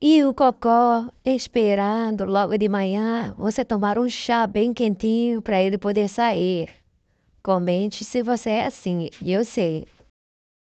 E o Cocó esperando logo de manhã você tomar um chá bem quentinho para ele poder sair. Comente se você é assim, eu sei.